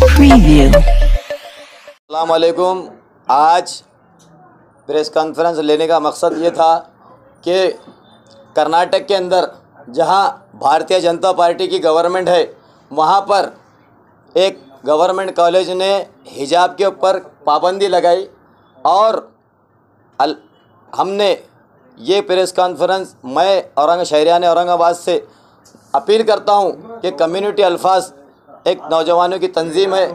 preview. अलैक्म आज press conference लेने का मकसद ये था कि कर्नाटक के अंदर जहां भारतीय जनता पार्टी की गवर्नमेंट है वहां पर एक गवर्नमेंट कॉलेज ने हिजाब के ऊपर पाबंदी लगाई और अल, हमने ये प्रेस कॉन्फ्रेंस मैं औरंग शहरियान औरंगाबाद से अपील करता हूँ कि कम्युनिटी अल्फाज एक नौजवानों की तंजीम है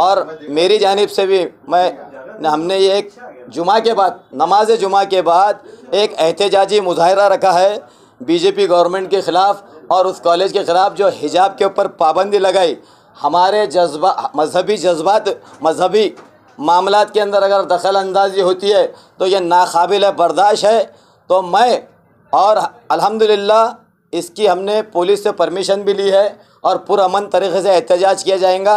और मेरी जानब से भी मैं हमने ये एक जुमा के बाद नमाज जुमा के बाद एक एहतजाजी मुजाहरा रखा है बीजेपी गवर्नमेंट के ख़िलाफ़ और उस कॉलेज के ख़िलाफ़ जो हिजाब के ऊपर पाबंदी लगाई हमारे जज्बा मजहबी जज्बात मजहबी मामला के अंदर अगर दखल अंदाजी होती है तो यह नाकबिल बर्दाश्त है तो मैं और अलहमदिल्ला इसकी हमने पुलिस से परमिशन भी ली है और पुरमन तरीके से एहतजाज किया जाएगा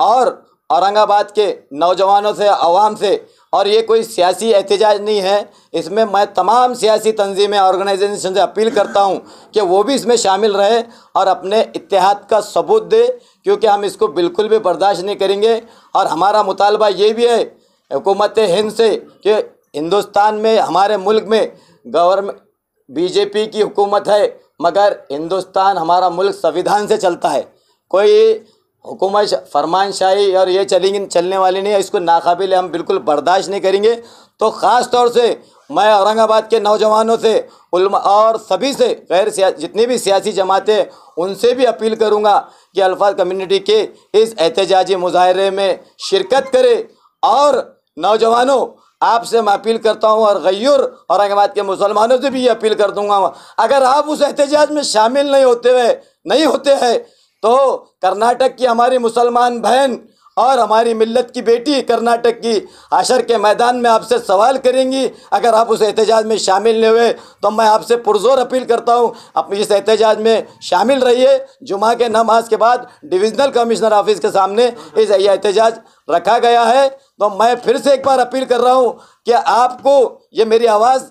और औरंगाबाद के नौजवानों से आवाम से और ये कोई सियासी एहतजाज नहीं है इसमें मैं तमाम सियासी तंजीमें ऑर्गेनाइजेशन से अपील करता हूँ कि वो भी इसमें शामिल रहे और अपने इतिहाद का सबूत दे क्योंकि हम इसको बिल्कुल भी बर्दाश्त नहीं करेंगे और हमारा मुतालबा ये भी है हुकूमत हिंद से कि हिंदुस्तान में हमारे मुल्क में गवर्नमेंट बीजेपी की हुकूमत है मगर हिंदुस्तान हमारा मुल्क संविधान से चलता है कोई हुकूमत फरमानशाही और ये चलेंगे चलने वाली नहीं है इसको नाकबिल हम बिल्कुल बर्दाश्त नहीं करेंगे तो ख़ास तौर से मैं औरंगाबाद के नौजवानों से और सभी से गैर जितनी भी सियासी जमातें उनसे भी अपील करूंगा कि अल्फाज कम्युनिटी के इस एहतजाजी मुजाहरे में शिरकत करें और नौजवानों आपसे मैं अपील करता हूँ और गैर औरंगाबाद के मुसलमानों से भी ये अपील कर दूंगा अगर आप उस एहतजाज में शामिल नहीं होते हुए नहीं होते हैं तो कर्नाटक की हमारी मुसलमान बहन और हमारी मिल्लत की बेटी कर्नाटक की अशर के मैदान में आपसे सवाल करेंगी अगर आप उस एहतजाज में शामिल नहीं हुए तो मैं आपसे पुरजोर अपील करता हूँ आप इस एहतजाज में शामिल रहिए जुमा के नमाज के बाद डिविज़नल कमिश्नर ऑफिस के सामने इस एहतजाज रखा गया है तो मैं फिर से एक बार अपील कर रहा हूँ कि आपको ये मेरी आवाज़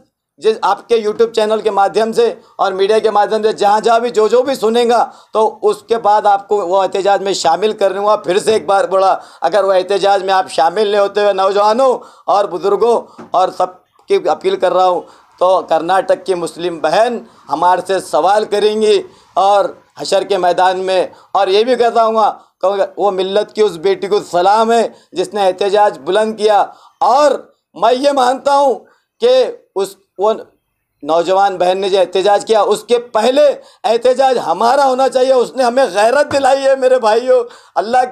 जिस आपके यूट्यूब चैनल के माध्यम से और मीडिया के माध्यम से जहाँ जहाँ भी जो जो भी सुनेगा तो उसके बाद आपको वो एहतजाज में शामिल कर लूँगा फिर से एक बार बोला अगर वो एहतजाज में आप शामिल नहीं होते हुए नौजवानों और बुज़ुर्गों और सब की अपील कर रहा हूँ तो कर्नाटक की मुस्लिम बहन हमारे से सवाल करेंगी और हशर के मैदान में और ये भी कहता हूँ कहूँगा वो मिल्लत की उस बेटी को सलाम है जिसने एहतजाज बुलंद किया और मैं ये मानता हूँ कि उस वो नौजवान बहन ने जो एहतजाज किया उसके पहले एहतजाज हमारा होना चाहिए उसने हमें गैरत दिलाई है मेरे भाइयों अल्लाह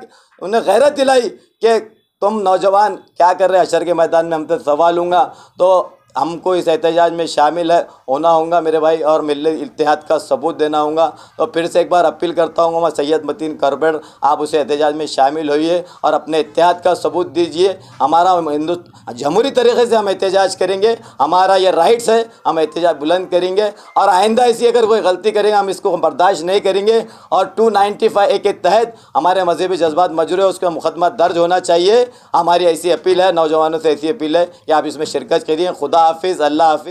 उन्हें गैरत दिलाई कि तुम नौजवान क्या कर रहे हशर के मैदान में हम तो सवाल लूँगा तो हमको इस एहतजाज में शामिल है होना होगा मेरे भाई और मिल इतिहाद का सबूत देना होगा तो फिर से एक बार अपील करता हूँ मैं सैयद मतीन करबेड़ आप उस एहतजाज में शामिल होइए और अपने इतिहाद का सबूत दीजिए हमारा हिंदू जमहूरी तरीके से हम एहतजाज करेंगे हमारा ये राइट्स है हम एहतजाज बुलंद करेंगे और आइंदा ऐसी अगर कोई गलती करेंगे हम इसको बर्दाश्त नहीं करेंगे और टू नाइन्टी फाइव के तहत हमारे मजहबी जज्बात मजूर है उसका मुकदमा दर्ज होना चाहिए हमारी ऐसी अपील है नौजवानों से ऐसी अपील है कि आप इसमें शिरकत करिए खुदा i Allah Hafiz.